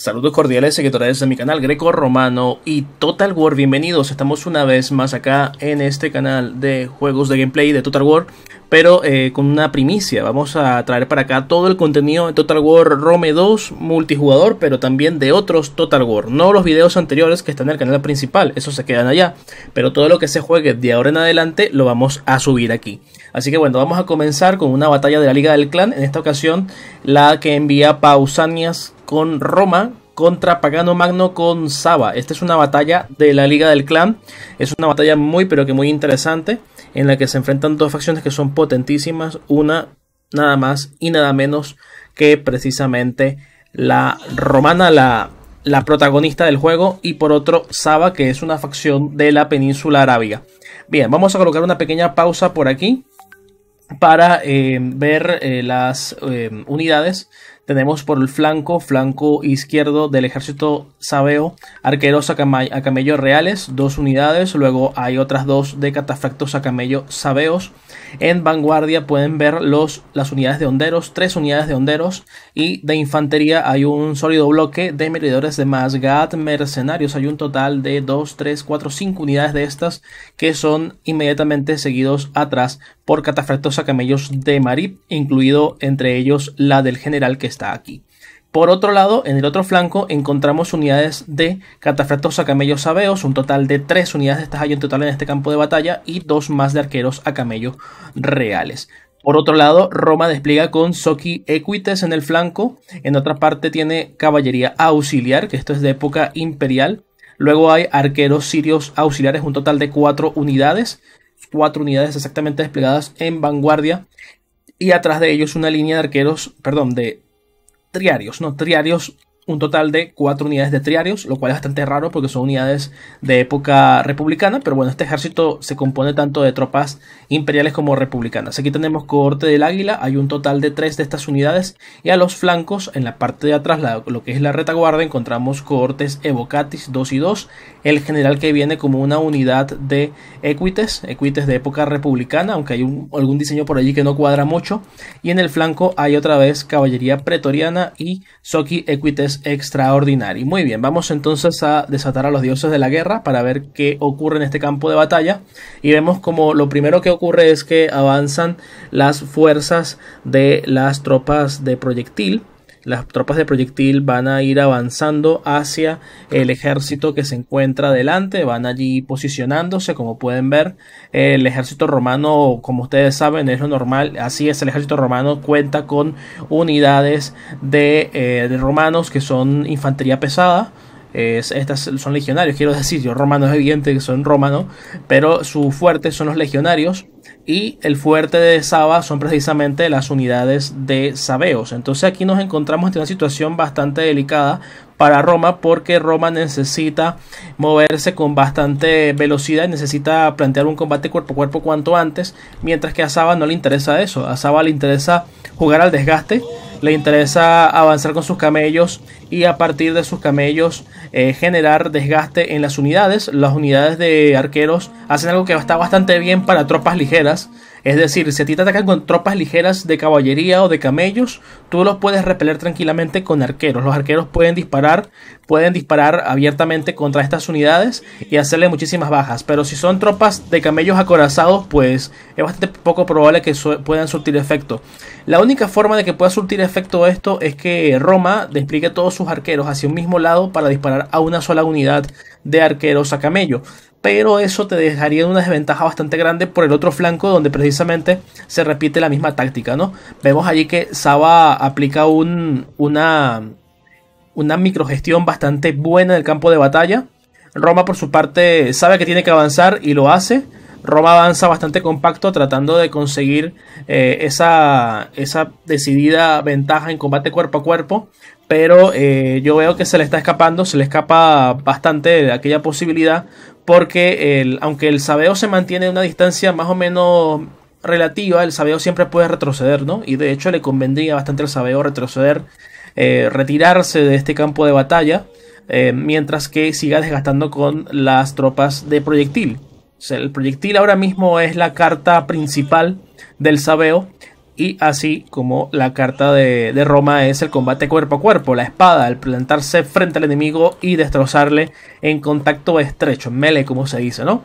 Saludos cordiales seguidores de mi canal Greco Romano y Total War, bienvenidos, estamos una vez más acá en este canal de juegos de gameplay de Total War Pero eh, con una primicia, vamos a traer para acá todo el contenido de Total War Rome 2 multijugador Pero también de otros Total War, no los videos anteriores que están en el canal principal, esos se quedan allá Pero todo lo que se juegue de ahora en adelante lo vamos a subir aquí Así que bueno, vamos a comenzar con una batalla de la Liga del Clan, en esta ocasión la que envía Pausanias con Roma contra Pagano Magno con Saba. Esta es una batalla de la Liga del Clan. Es una batalla muy pero que muy interesante en la que se enfrentan dos facciones que son potentísimas. Una nada más y nada menos que precisamente la romana, la, la protagonista del juego. Y por otro Saba que es una facción de la península arábiga. Bien, vamos a colocar una pequeña pausa por aquí para eh, ver eh, las eh, unidades. Tenemos por el flanco, flanco izquierdo del ejército sabeo, arqueros a, camello reales, dos unidades, luego hay otras dos de catafractos a camello sabeos. En vanguardia pueden ver los, las unidades de honderos, tres unidades de honderos, y de infantería hay un sólido bloque de meridores de masgat, mercenarios. Hay un total de dos, tres, cuatro, cinco unidades de estas que son inmediatamente seguidos atrás por catafractos a camellos de Marib, incluido entre ellos la del general que está aquí. Por otro lado, en el otro flanco encontramos unidades de catafractos a camellos sabeos, un total de tres unidades de estas hay en total en este campo de batalla y dos más de arqueros a camellos reales. Por otro lado, Roma despliega con Soki Equites en el flanco. En otra parte tiene caballería auxiliar, que esto es de época imperial. Luego hay arqueros sirios auxiliares, un total de cuatro unidades cuatro unidades exactamente desplegadas en vanguardia y atrás de ellos una línea de arqueros, perdón, de triarios, no, triarios un total de cuatro unidades de triarios, lo cual es bastante raro porque son unidades de época republicana, pero bueno, este ejército se compone tanto de tropas imperiales como republicanas. Aquí tenemos cohorte del águila, hay un total de tres de estas unidades, y a los flancos, en la parte de atrás, lo que es la retaguardia, encontramos cohortes evocatis 2 y 2, el general que viene como una unidad de equites, equites de época republicana, aunque hay algún diseño por allí que no cuadra mucho, y en el flanco hay otra vez caballería pretoriana y soki equites extraordinario. Muy bien, vamos entonces a desatar a los dioses de la guerra para ver qué ocurre en este campo de batalla. Y vemos como lo primero que ocurre es que avanzan las fuerzas de las tropas de proyectil las tropas de proyectil van a ir avanzando hacia el ejército que se encuentra delante, van allí posicionándose, como pueden ver. El ejército romano, como ustedes saben, es lo normal, así es, el ejército romano cuenta con unidades de, eh, de romanos que son infantería pesada estas son legionarios, quiero decir, yo romano es evidente que son romanos, pero su fuerte son los legionarios y el fuerte de Saba son precisamente las unidades de Sabeos. Entonces aquí nos encontramos en una situación bastante delicada para Roma porque Roma necesita moverse con bastante velocidad necesita plantear un combate cuerpo a cuerpo cuanto antes, mientras que a Saba no le interesa eso, a Saba le interesa jugar al desgaste le interesa avanzar con sus camellos y a partir de sus camellos eh, generar desgaste en las unidades. Las unidades de arqueros hacen algo que está bastante bien para tropas ligeras, es decir, si a ti te atacan con tropas ligeras de caballería o de camellos, tú los puedes repeler tranquilamente con arqueros. Los arqueros pueden disparar, pueden disparar abiertamente contra estas unidades y hacerle muchísimas bajas. Pero si son tropas de camellos acorazados, pues es bastante poco probable que puedan surtir efecto. La única forma de que pueda surtir efecto esto es que Roma despliegue todos sus arqueros hacia un mismo lado para disparar a una sola unidad de arqueros a camello pero eso te dejaría una desventaja bastante grande por el otro flanco donde precisamente se repite la misma táctica, ¿no? Vemos allí que Saba aplica una, una microgestión bastante buena en el campo de batalla. Roma por su parte sabe que tiene que avanzar y lo hace. Roma avanza bastante compacto tratando de conseguir eh, esa, esa decidida ventaja en combate cuerpo a cuerpo, pero eh, yo veo que se le está escapando, se le escapa bastante de aquella posibilidad, porque aunque el sabeo se mantiene a una distancia más o menos relativa, el sabeo siempre puede retroceder, ¿no? Y de hecho le convendría bastante al sabeo retroceder, eh, retirarse de este campo de batalla, eh, mientras que siga desgastando con las tropas de proyectil. el proyectil ahora mismo es la carta principal del sabeo, y así como la carta de, Roma es el combate cuerpo a cuerpo, la espada, el plantarse frente al enemigo y destrozarle en contacto estrecho, Mele como se dice, ¿no?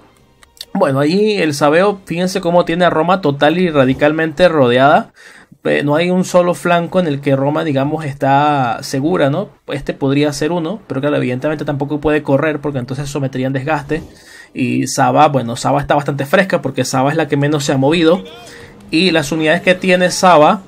Bueno, ahí el Sabeo, fíjense cómo tiene a Roma total y radicalmente rodeada. Eh, no hay un solo flanco en el que Roma, digamos, está segura, ¿no? Este podría ser uno, pero claro, evidentemente tampoco puede correr porque entonces en desgaste. Y Saba, bueno, Saba está bastante fresca porque Saba es la que menos se ha movido. Y las unidades que tiene Saba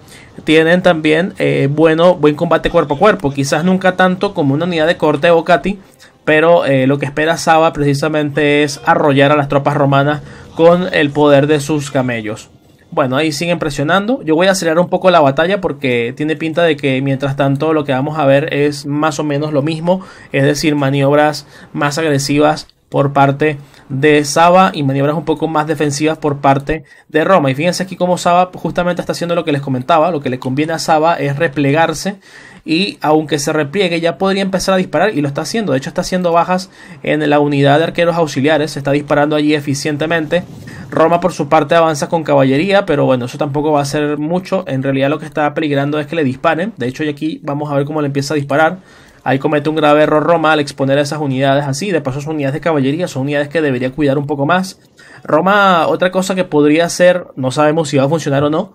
tienen también eh, bueno, buen combate cuerpo a cuerpo. Quizás nunca tanto como una unidad de corte o Cati. Pero eh, lo que espera Saba precisamente es arrollar a las tropas romanas con el poder de sus camellos. Bueno, ahí siguen presionando. Yo voy a acelerar un poco la batalla porque tiene pinta de que mientras tanto lo que vamos a ver es más o menos lo mismo. Es decir, maniobras más agresivas por parte de Saba y maniobras un poco más defensivas por parte de Roma. Y fíjense aquí cómo Saba justamente está haciendo lo que les comentaba, lo que le conviene a Saba es replegarse y aunque se repliegue ya podría empezar a disparar y lo está haciendo. De hecho está haciendo bajas en la unidad de arqueros auxiliares, se está disparando allí eficientemente. Roma por su parte avanza con caballería, pero bueno, eso tampoco va a ser mucho. En realidad lo que está peligrando es que le disparen. De hecho, y aquí vamos a ver cómo le empieza a disparar. Ahí comete un grave error Roma al exponer a esas unidades así. De paso, son unidades de caballería, son unidades que debería cuidar un poco más. Roma, otra cosa que podría hacer, no sabemos si va a funcionar o no,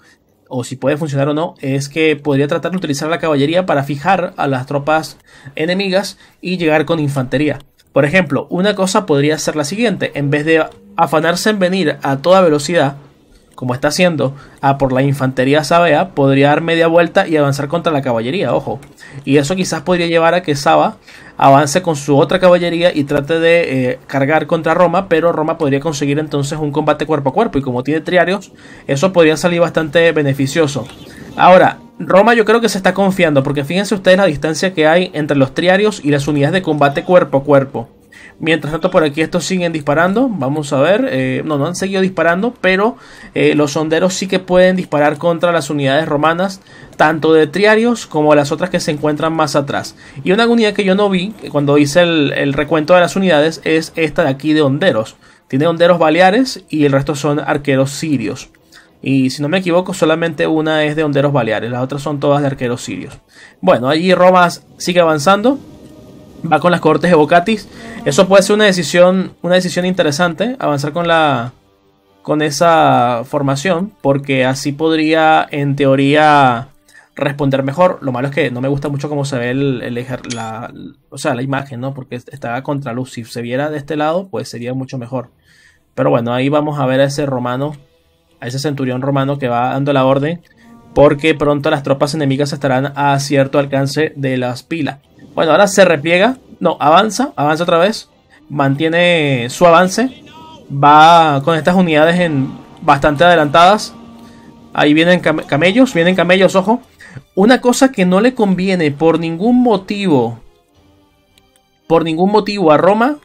o si puede funcionar o no, es que podría tratar de utilizar la caballería para fijar a las tropas enemigas y llegar con infantería. Por ejemplo, una cosa podría ser la siguiente, en vez de afanarse en venir a toda velocidad, como está haciendo, a por la infantería Sabea, podría dar media vuelta y avanzar contra la caballería, ojo. Y eso quizás podría llevar a que Saba avance con su otra caballería y trate de eh, cargar contra Roma, pero Roma podría conseguir entonces un combate cuerpo a cuerpo y como tiene triarios, eso podría salir bastante beneficioso. Ahora, Roma yo creo que se está confiando porque fíjense ustedes la distancia que hay entre los triarios y las unidades de combate cuerpo a cuerpo. Mientras tanto, por aquí estos siguen disparando. Vamos a ver. Eh, no, no han seguido disparando, pero eh, los honderos sí que pueden disparar contra las unidades romanas, tanto de triarios como las otras que se encuentran más atrás. Y una unidad que yo no vi eh, cuando hice el, recuento de las unidades es esta de aquí de honderos. Tiene honderos baleares y el resto son arqueros sirios. Y si no me equivoco, solamente una es de honderos baleares, las otras son todas de arqueros sirios. Bueno, allí Roma sigue avanzando va con las cortes de Bocatis. Eso puede ser una decisión, una decisión interesante, avanzar con la con esa formación, porque así podría, en teoría, responder mejor. Lo malo es que no me gusta mucho cómo se ve el, la, o sea, la imagen, ¿no? Porque está contra luz. Si se viera de este lado, pues sería mucho mejor. Pero bueno, ahí vamos a ver a ese romano, a ese centurión romano que va dando la orden, porque pronto las tropas enemigas estarán a cierto alcance de las pilas. Bueno, ahora se repliega. No, avanza, avanza otra vez. Mantiene su avance. Va con estas unidades en bastante adelantadas. Ahí vienen camellos, vienen camellos, ojo. Una cosa que no le conviene por ningún motivo, por ningún motivo a Roma,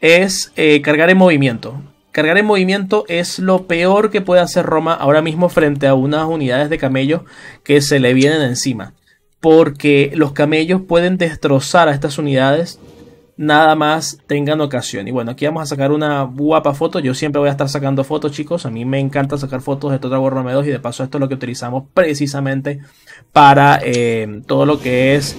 es eh, cargar en movimiento. Cargar en movimiento es lo peor que puede hacer Roma ahora mismo frente a unas unidades de camellos que se le vienen encima porque los camellos pueden destrozar a estas unidades nada más tengan ocasión. Y bueno, aquí vamos a sacar una guapa foto. Yo siempre voy a estar sacando fotos, chicos. A mí me encanta sacar fotos de Total War Rome 2 y de paso esto es lo que utilizamos precisamente para eh, todo lo que es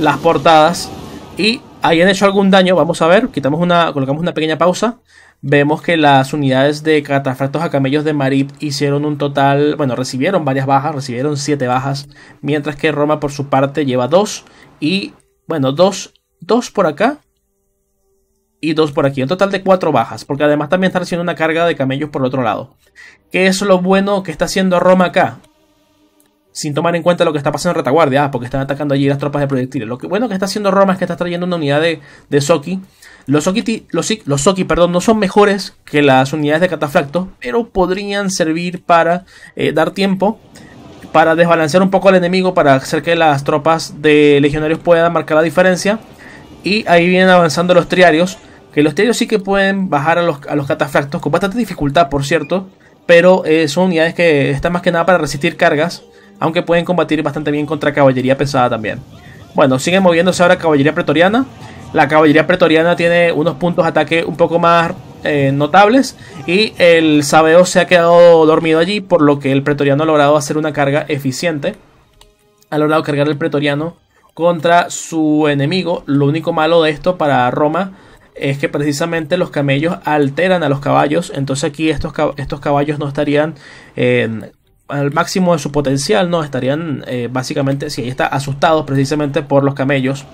las portadas. Y hayan hecho algún daño, vamos a ver. Quitamos una, colocamos una pequeña pausa vemos que las unidades de catafractos a camellos de Marib hicieron un total, bueno, recibieron varias bajas, recibieron 7 bajas, mientras que Roma por su parte lleva 2. y, bueno, dos, dos por acá y dos por aquí, un total de 4 bajas, porque además también está haciendo una carga de camellos por el otro lado. ¿Qué es lo bueno que está haciendo Roma acá? sin tomar en cuenta lo que está pasando en retaguardia, ah, porque están atacando allí las tropas de proyectiles. Lo que bueno que está haciendo Roma es que está trayendo una unidad de, de Soki los Soki los, perdón, no son mejores que las unidades de catafracto, pero podrían servir para eh, dar tiempo, para desbalancear un poco al enemigo, para hacer que las tropas de legionarios puedan marcar la diferencia. Y ahí vienen avanzando los triarios, que los triarios sí que pueden bajar a los, a catafractos, con bastante dificultad, por cierto, pero eh, son unidades que están más que nada para resistir cargas, aunque pueden combatir bastante bien contra caballería pesada también. Bueno, siguen moviéndose ahora caballería pretoriana. La caballería pretoriana tiene unos puntos de ataque un poco más eh, notables y el sabeo se ha quedado dormido allí, por lo que el pretoriano ha logrado hacer una carga eficiente. Ha logrado cargar el pretoriano contra su enemigo. Lo único malo de esto para Roma es que precisamente los camellos alteran a los caballos, entonces aquí estos, estos caballos no estarían al máximo de su potencial, no estarían eh, básicamente, si ahí está, asustados precisamente por los camellos.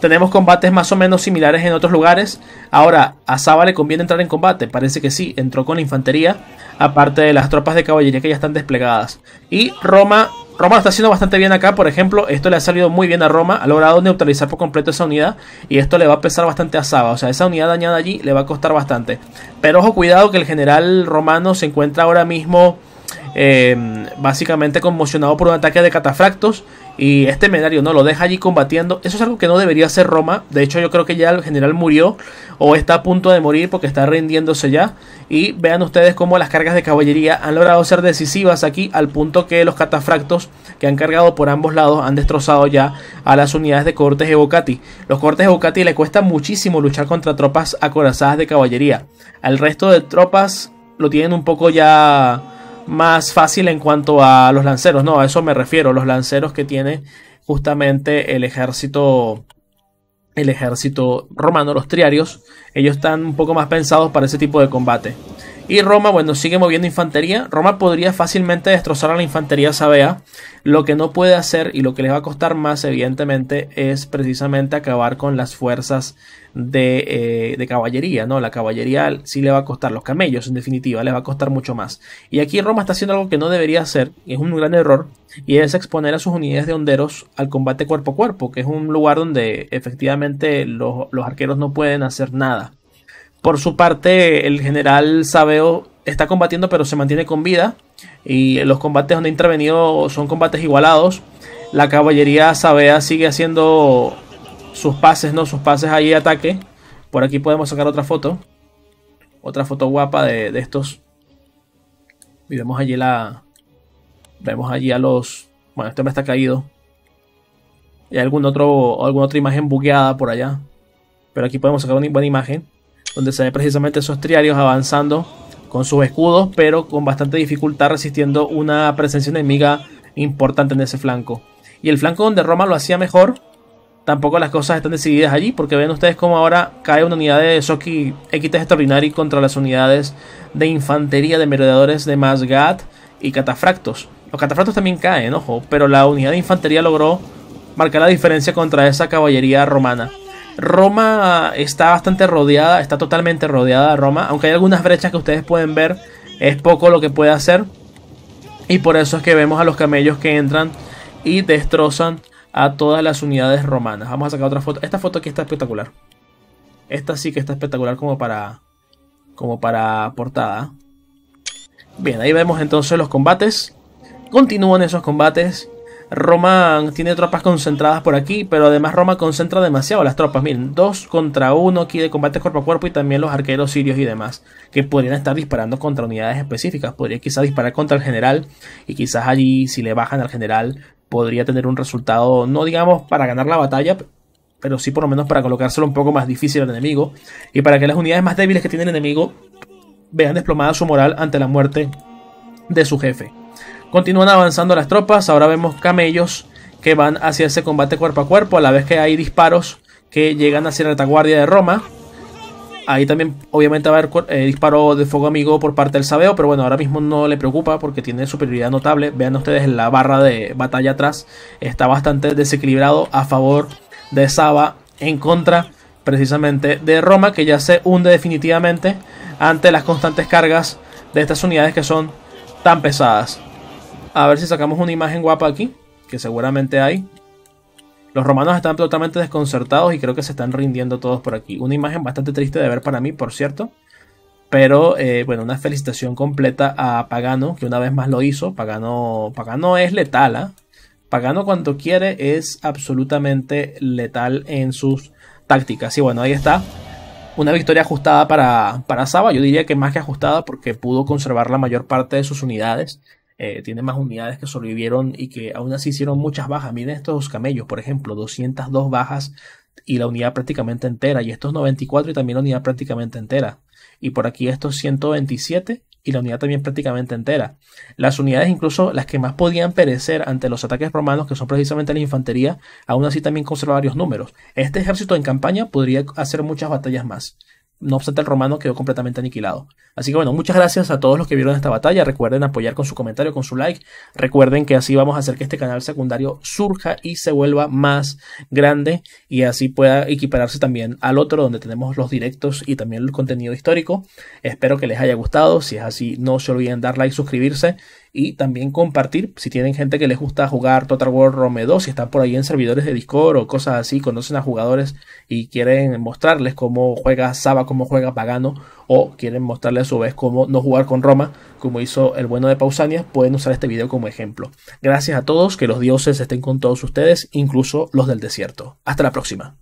Tenemos combates más o menos similares en otros lugares. Ahora, a Saba le conviene entrar en combate. Parece que sí, entró con la infantería. Aparte de las tropas de caballería que ya están desplegadas. Y Roma. Roma lo está haciendo bastante bien acá, por ejemplo, esto le ha salido muy bien a Roma, ha logrado neutralizar por completo esa unidad y esto le va a pesar bastante a Saba, o sea, esa unidad dañada allí le va a costar bastante. Pero ojo, cuidado que el general romano se encuentra ahora mismo Em, básicamente conmocionado por un ataque de catafractos y este menario no lo deja allí combatiendo. Eso es algo que no debería hacer Roma. De hecho, yo creo que ya el general murió o está a punto de morir porque está rindiéndose ya. Y vean ustedes cómo las cargas de caballería han logrado ser decisivas aquí al punto que los catafractos que han cargado por ambos lados han destrozado ya a las unidades de cortes Evocati. Los cortes Evocati le cuesta muchísimo luchar contra tropas acorazadas de caballería. Al resto de tropas lo tienen un poco ya más fácil en cuanto a los lanceros. No, a eso me refiero, los lanceros que tiene justamente el ejército el ejército romano, los triarios, ellos están un poco más pensados para ese tipo de combate. Y Roma, bueno, sigue moviendo infantería. Roma podría fácilmente destrozar a la infantería Sabea. Lo que no puede hacer y lo que les va a costar más, evidentemente, es precisamente acabar con las fuerzas eh, de, caballería, ¿no? La caballería sí le va a costar, los camellos, en definitiva, le va a costar mucho más. Y aquí Roma está haciendo algo que no debería hacer, y es un gran error, y es exponer a sus unidades de honderos al combate cuerpo a cuerpo, que es un lugar donde efectivamente los, los arqueros no pueden hacer nada. Por su parte, el general Sabeo está combatiendo pero se mantiene con vida y los combates donde ha intervenido son combates igualados. La caballería Sabea sigue haciendo sus pases, ¿no? Sus pases allí de ataque. Por aquí podemos sacar otra foto. Otra foto guapa de, estos. Y vemos allí la... Vemos allí a los... Bueno, este me está caído. Y hay algún otro, alguna otra imagen bugueada por allá. Pero aquí podemos sacar una buena imagen donde se ve precisamente esos triarios avanzando con sus escudos, pero con bastante dificultad resistiendo una presencia enemiga importante en ese flanco. Y el flanco donde Roma lo hacía mejor, tampoco las cosas están decididas allí, porque ven ustedes cómo ahora cae una unidad de Soki X Extraordinari contra las unidades de infantería de merodeadores de Masgat y Catafractos. Los Catafractos también caen, ojo, pero la unidad de infantería logró marcar la diferencia contra esa caballería romana. Roma está bastante rodeada, está totalmente rodeada de Roma, aunque hay algunas brechas que ustedes pueden ver, es poco lo que puede hacer. Y por eso es que vemos a los camellos que entran y destrozan a todas las unidades romanas. Vamos a sacar otra foto. Esta foto aquí está espectacular. Esta sí que está espectacular como para como para portada. Bien, ahí vemos entonces los combates. Continúan esos combates Roma tiene tropas concentradas por aquí, pero además Roma concentra demasiado las tropas. Miren, dos contra uno aquí de combate cuerpo a cuerpo y también los arqueros sirios y demás, que podrían estar disparando contra unidades específicas. Podría quizás disparar contra el general y quizás allí, si le bajan al general, podría tener un resultado, no digamos para ganar la batalla, pero sí por lo menos para colocárselo un poco más difícil al enemigo y para que las unidades más débiles que tiene el enemigo vean desplomada su moral ante la muerte de su jefe. Continúan avanzando las tropas, ahora vemos camellos que van hacia ese combate cuerpo a cuerpo, a la vez que hay disparos que llegan hacia la retaguardia de Roma. Ahí también obviamente va a haber eh, disparo de fuego amigo por parte del Sabeo, pero bueno, ahora mismo no le preocupa porque tiene superioridad notable. Vean ustedes la barra de batalla atrás, está bastante desequilibrado a favor de Saba, en contra precisamente de Roma, que ya se hunde definitivamente ante las constantes cargas de estas unidades que son tan pesadas a ver si sacamos una imagen guapa aquí, que seguramente hay. Los romanos están totalmente desconcertados y creo que se están rindiendo todos por aquí. Una imagen bastante triste de ver para mí, por cierto. Pero eh, bueno, una felicitación completa a Pagano, que una vez más lo hizo. Pagano, Pagano es letal. ¿ah? Pagano cuando quiere es absolutamente letal en sus tácticas. Y bueno, ahí está. Una victoria ajustada para, para Saba. Yo diría que más que ajustada porque pudo conservar la mayor parte de sus unidades eh, tiene más unidades que sobrevivieron y que aún así hicieron muchas bajas. Miren estos camellos, por ejemplo, 202 bajas y la unidad prácticamente entera, y estos 94 y también la unidad prácticamente entera. Y por aquí estos 127 y la unidad también prácticamente entera. Las unidades, incluso las que más podían perecer ante los ataques romanos, que son precisamente la infantería, aún así también conserva varios números. Este ejército en campaña podría hacer muchas batallas más no obstante, el romano quedó completamente aniquilado. Así que bueno, muchas gracias a todos los que vieron esta batalla. Recuerden apoyar con su comentario, con su like. Recuerden que así vamos a hacer que este canal secundario surja y se vuelva más grande y así pueda equipararse también al otro donde tenemos los directos y también el contenido histórico. Espero que les haya gustado. Si es así, no se olviden dar like, suscribirse y también compartir si tienen gente que les gusta jugar Total War Rome 2, si están por ahí en servidores de Discord o cosas así, conocen a jugadores y quieren mostrarles cómo juega Saba, cómo juega Pagano o quieren mostrarles a su vez cómo no jugar con Roma, como hizo el bueno de Pausanias, pueden usar este video como ejemplo. Gracias a todos, que los dioses estén con todos ustedes, incluso los del desierto. Hasta la próxima.